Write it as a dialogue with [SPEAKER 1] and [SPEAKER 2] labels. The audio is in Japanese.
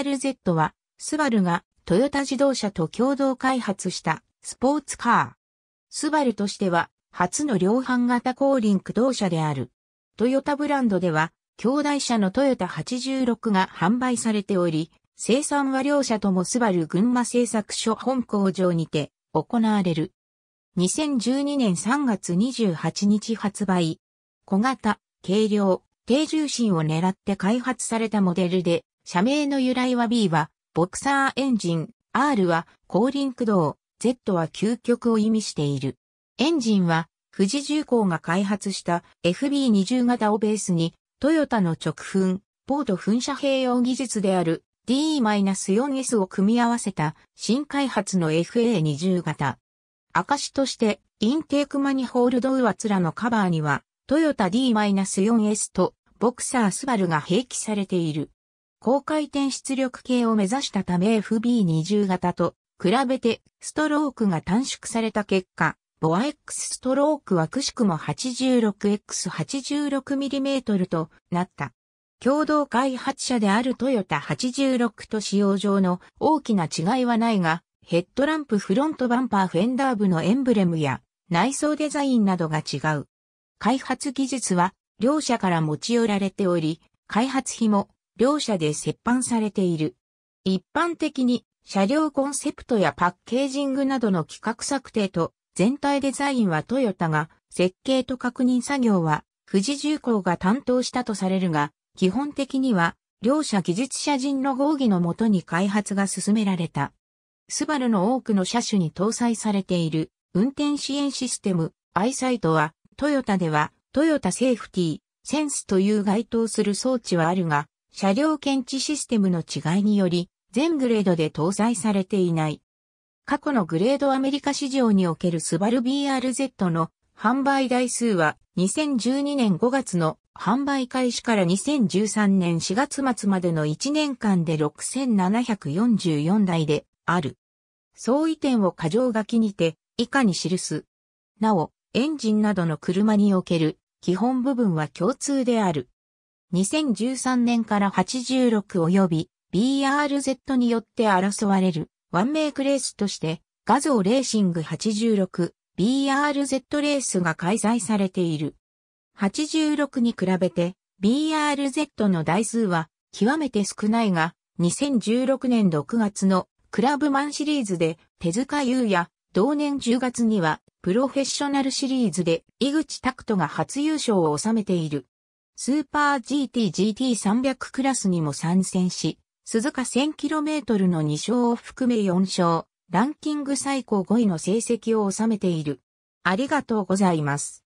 [SPEAKER 1] RZ は、スバルがトヨタ自動車と共同開発したスポーツカー。スバルとしては、初の量販型後輪駆動車である。トヨタブランドでは、兄弟車のトヨタ86が販売されており、生産は両社ともスバル群馬製作所本工場にて行われる。2012年3月28日発売。小型、軽量、低重心を狙って開発されたモデルで、社名の由来は B は、ボクサーエンジン、R は、後輪駆動、Z は究極を意味している。エンジンは、富士重工が開発した FB20 型をベースに、トヨタの直噴、ポート噴射併用技術である d 4 s を組み合わせた新開発の FA20 型。証として、インテークマニホールドアツラのカバーには、トヨタ D-4S とボクサースバルが併記されている。高回転出力系を目指したため FB20 型と比べてストロークが短縮された結果、ボア X ストロークはくしくも 86X86mm となった。共同開発者であるトヨタ86と使用上の大きな違いはないが、ヘッドランプフロントバンパーフェンダー部のエンブレムや内装デザインなどが違う。開発技術は両社から持ち寄られており、開発費も両社で折半されている。一般的に車両コンセプトやパッケージングなどの企画策定と全体デザインはトヨタが、設計と確認作業は富士重工が担当したとされるが、基本的には両社技術者陣の合議のもとに開発が進められた。スバルの多くの車種に搭載されている運転支援システム、アイサイトは、トヨタでは、トヨタセーフティー、センスという該当する装置はあるが、車両検知システムの違いにより、全グレードで搭載されていない。過去のグレードアメリカ市場におけるスバル BRZ の販売台数は2012年5月の販売開始から2013年4月末までの1年間で6744台である。相違点を過剰書きにて以下に記す。なお、エンジンなどの車における基本部分は共通である。2013年から86及び BRZ によって争われるワンメイクレースとして画像レーシング86 BRZ レースが開催されている。86に比べて BRZ の台数は極めて少ないが2016年6月のクラブマンシリーズで手塚優也、同年10月にはプロフェッショナルシリーズで井口拓人が初優勝を収めている。スーパー GT-GT300 クラスにも参戦し、鈴鹿 1000km の2勝を含め4勝、ランキング最高5位の成績を収めている。ありがとうございます。